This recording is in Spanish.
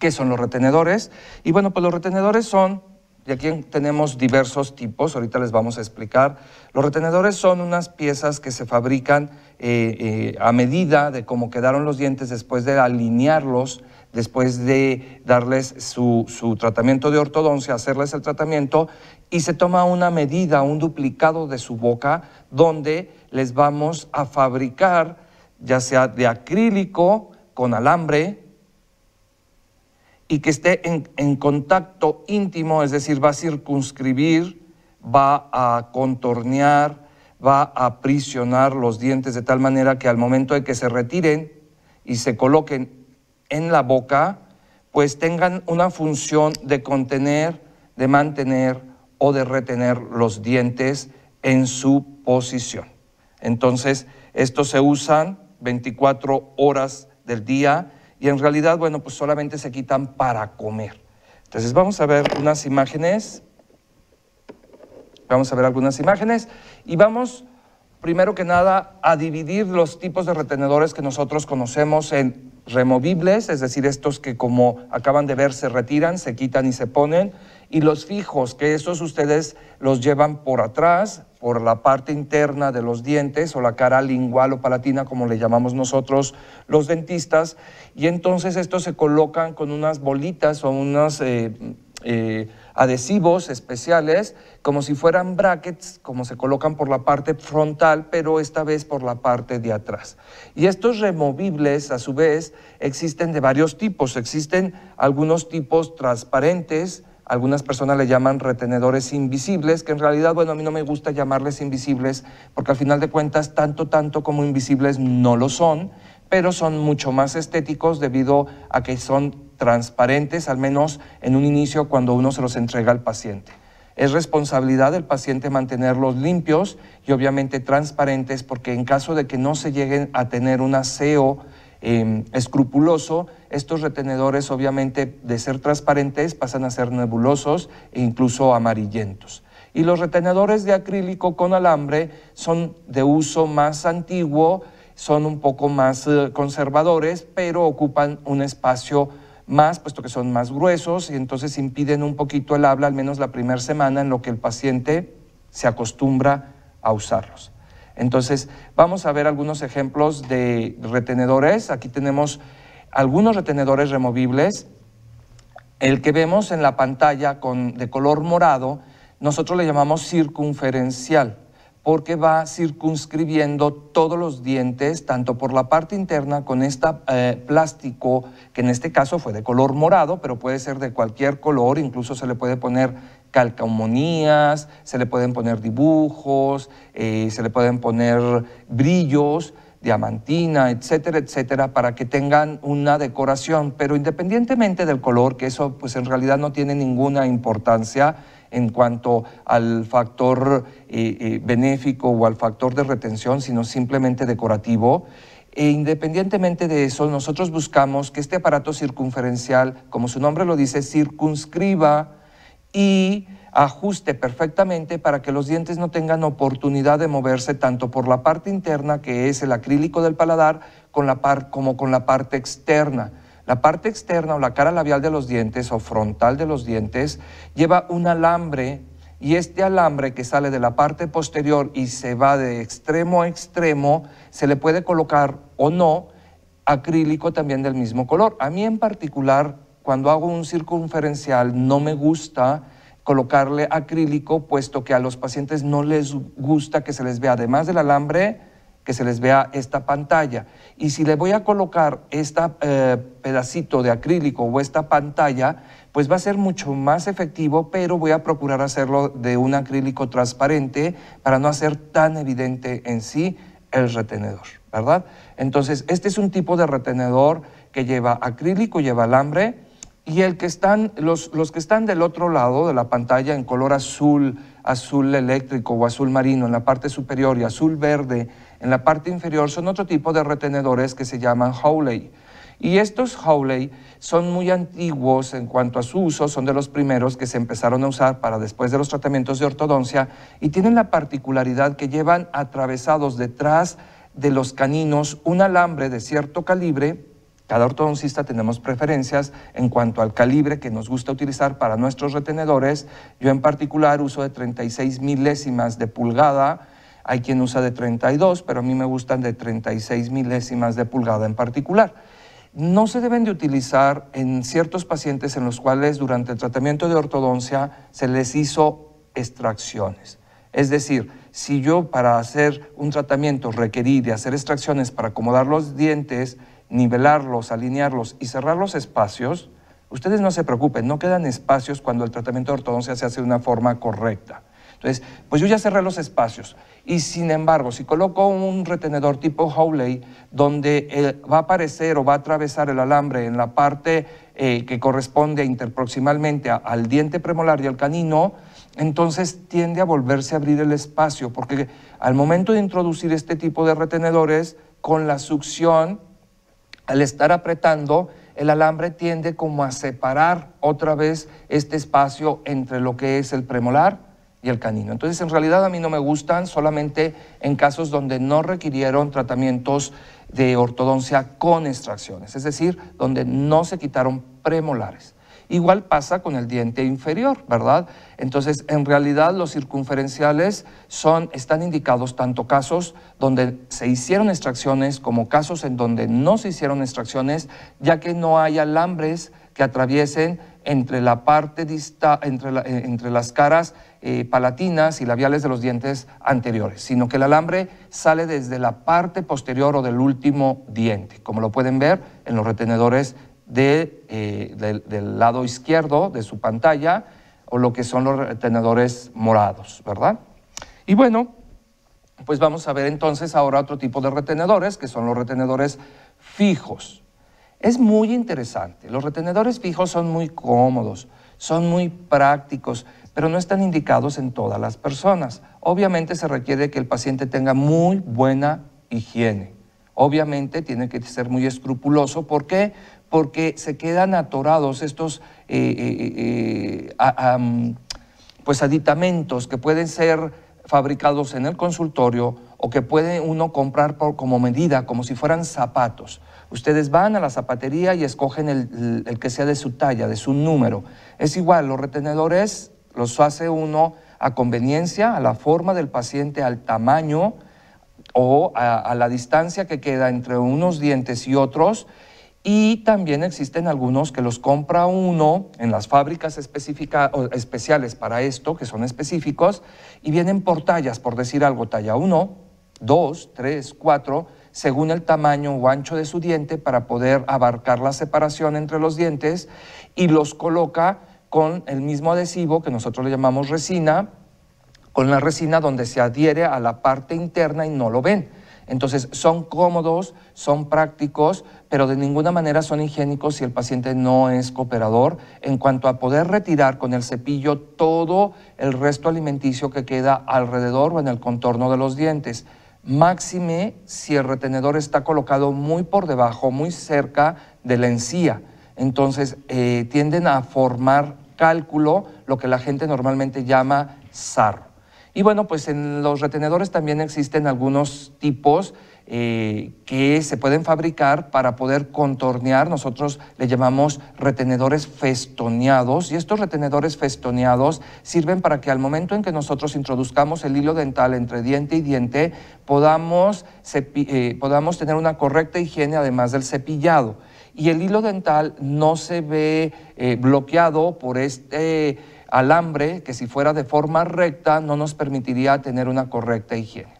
¿Qué son los retenedores? Y bueno, pues los retenedores son, y aquí tenemos diversos tipos, ahorita les vamos a explicar. Los retenedores son unas piezas que se fabrican eh, eh, a medida de cómo quedaron los dientes después de alinearlos, después de darles su, su tratamiento de ortodoncia, hacerles el tratamiento, y se toma una medida, un duplicado de su boca, donde les vamos a fabricar, ya sea de acrílico, con alambre, y que esté en, contacto íntimo, es decir, va a circunscribir, va a contornear, va a aprisionar los dientes de tal manera que al momento de que se retiren y se coloquen en la boca, pues tengan una función de contener, de mantener o de retener los dientes en su posición. Entonces, estos se usan 24 horas del día y en realidad, bueno, pues solamente se quitan para comer. Entonces vamos a ver unas imágenes, vamos a ver algunas imágenes y vamos primero que nada a dividir los tipos de retenedores que nosotros conocemos en removibles, es decir, estos que como acaban de ver se retiran, se quitan y se ponen, y los fijos, que esos ustedes los llevan por atrás, por la parte interna de los dientes o la cara lingual o palatina, como le llamamos nosotros los dentistas, y entonces estos se colocan con unas bolitas o unos eh, eh, adhesivos especiales, como si fueran brackets, como se colocan por la parte frontal, pero esta vez por la parte de atrás. Y estos removibles, a su vez, existen de varios tipos. Existen algunos tipos transparentes, algunas personas le llaman retenedores invisibles, que en realidad, bueno, a mí no me gusta llamarles invisibles, porque al final de cuentas, tanto, tanto como invisibles no lo son, pero son mucho más estéticos debido a que son transparentes, al menos en un inicio cuando uno se los entrega al paciente. Es responsabilidad del paciente mantenerlos limpios y obviamente transparentes porque en caso de que no se lleguen a tener un aseo Em, escrupuloso, estos retenedores obviamente de ser transparentes pasan a ser nebulosos e incluso amarillentos. Y los retenedores de acrílico con alambre son de uso más antiguo, son un poco más eh, conservadores, pero ocupan un espacio más, puesto que son más gruesos y entonces impiden un poquito el habla, al menos la primera semana en lo que el paciente se acostumbra a usarlos. Entonces, vamos a ver algunos ejemplos de retenedores. Aquí tenemos algunos retenedores removibles. El que vemos en la pantalla de color morado, nosotros le llamamos circunferencial, porque va circunscribiendo todos los dientes, tanto por la parte interna con este plástico, que en este caso fue de color morado, pero puede ser de cualquier color, incluso se le puede poner calcaumonías, se le pueden poner dibujos, eh, se le pueden poner brillos, diamantina, etcétera, etcétera, para que tengan una decoración. Pero independientemente del color, que eso pues en realidad no tiene ninguna importancia en cuanto al factor eh, eh, benéfico o al factor de retención, sino simplemente decorativo. E independientemente de eso, nosotros buscamos que este aparato circunferencial, como su nombre lo dice, circunscriba y ajuste perfectamente para que los dientes no tengan oportunidad de moverse tanto por la parte interna, que es el acrílico del paladar, con la par, como con la parte externa. La parte externa o la cara labial de los dientes o frontal de los dientes lleva un alambre y este alambre que sale de la parte posterior y se va de extremo a extremo, se le puede colocar o no acrílico también del mismo color. A mí en particular cuando hago un circunferencial no me gusta colocarle acrílico, puesto que a los pacientes no les gusta que se les vea, además del alambre, que se les vea esta pantalla. Y si le voy a colocar este pedacito de acrílico o esta pantalla, pues va a ser mucho más efectivo, pero voy a procurar hacerlo de un acrílico transparente para no hacer tan evidente en sí el retenedor, ¿verdad? Entonces, este es un tipo de retenedor que lleva acrílico, lleva alambre, y el que están, los, los, que están del otro lado de la pantalla en color azul, azul eléctrico o azul marino en la parte superior y azul verde en la parte inferior son otro tipo de retenedores que se llaman Howley. Y estos Howley son muy antiguos en cuanto a su uso, son de los primeros que se empezaron a usar para después de los tratamientos de ortodoncia y tienen la particularidad que llevan atravesados detrás de los caninos un alambre de cierto calibre cada ortodoncista tenemos preferencias en cuanto al calibre que nos gusta utilizar para nuestros retenedores. Yo en particular uso de 36 milésimas de pulgada. Hay quien usa de 32, pero a mí me gustan de 36 milésimas de pulgada en particular no se deben de utilizar en ciertos pacientes en los cuales durante el tratamiento de ortodoncia se les hizo extracciones. Es decir, si yo para hacer un tratamiento requerí de hacer extracciones para acomodar los dientes nivelarlos, alinearlos y cerrar los espacios, ustedes no se preocupen, no quedan espacios cuando el tratamiento de ortodoncia se hace de una forma correcta. Entonces, pues yo ya cerré los espacios y sin embargo, si coloco un retenedor tipo Howley, donde eh, va a aparecer o va a atravesar el alambre en la parte eh, que corresponde interproximalmente al diente premolar y al canino, entonces tiende a volverse a abrir el espacio, porque al momento de introducir este tipo de retenedores, con la succión al estar apretando, el alambre tiende como a separar otra vez este espacio entre lo que es el premolar y el canino. Entonces, en realidad a mí no me gustan, solamente en casos donde no requirieron tratamientos de ortodoncia con extracciones, es decir, donde no se quitaron premolares. Igual pasa con el diente inferior, ¿verdad? Entonces, en realidad los circunferenciales son, están indicados tanto casos donde se hicieron extracciones como casos en donde no se hicieron extracciones, ya que no hay alambres que atraviesen entre la parte dista, entre, eh, las caras eh, palatinas y labiales de los dientes anteriores, sino que el alambre sale desde la parte posterior o del último diente, como lo pueden ver en los retenedores eh, del, lado izquierdo de su pantalla o lo que son los retenedores morados, ¿verdad? Y bueno, pues vamos a ver entonces ahora otro tipo de retenedores, que son los retenedores fijos. Es muy interesante. Los retenedores fijos son muy cómodos, son muy prácticos, pero no están indicados en todas las personas. Obviamente se requiere que el paciente tenga muy buena higiene. Obviamente tiene que ser muy escrupuloso. ¿Por qué? porque se quedan atorados estos eh, eh, eh, pues, aditamentos que pueden ser fabricados en el consultorio o que puede uno comprar como medida, como si fueran zapatos. Ustedes van a la zapatería y escogen el, que sea de su talla, de su número. Es igual, los retenedores los hace uno a conveniencia, a la forma del paciente, al tamaño o a, la distancia que queda entre unos dientes y otros y también existen algunos que los compra uno en las fábricas especiales para esto, que son específicos, y vienen por tallas, por decir algo, talla 1, 2, 3, 4, según el tamaño o ancho de su diente para poder abarcar la separación entre los dientes y los coloca con el mismo adhesivo que nosotros le llamamos resina, con la resina donde se adhiere a la parte interna y no lo ven. Entonces, son cómodos, son prácticos, pero de ninguna manera son higiénicos si el paciente no es cooperador en cuanto a poder retirar con el cepillo todo el resto alimenticio que queda alrededor o en el contorno de los dientes. Máxime si el retenedor está colocado muy por debajo, muy cerca de la encía. Entonces, eh, tienden a formar cálculo, lo que la gente normalmente llama sarro. Y bueno, pues en los retenedores también existen algunos tipos eh, que se pueden fabricar para poder contornear. Nosotros le llamamos retenedores festoneados y estos retenedores festoneados sirven para que al momento en que nosotros introduzcamos el hilo dental entre diente y diente podamos, eh, podamos tener una correcta higiene además del cepillado. Y el hilo dental no se ve eh, bloqueado por este alambre que si fuera de forma recta no nos permitiría tener una correcta higiene.